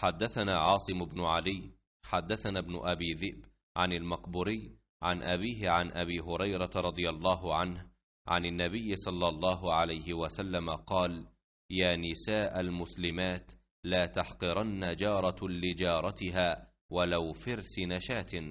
حدثنا عاصم بن علي حدثنا ابن أبي ذئب عن المقبري عن أبيه عن أبي هريرة رضي الله عنه عن النبي صلى الله عليه وسلم قال يا نساء المسلمات لا تحقرن جارة لجارتها ولو فرس نشاة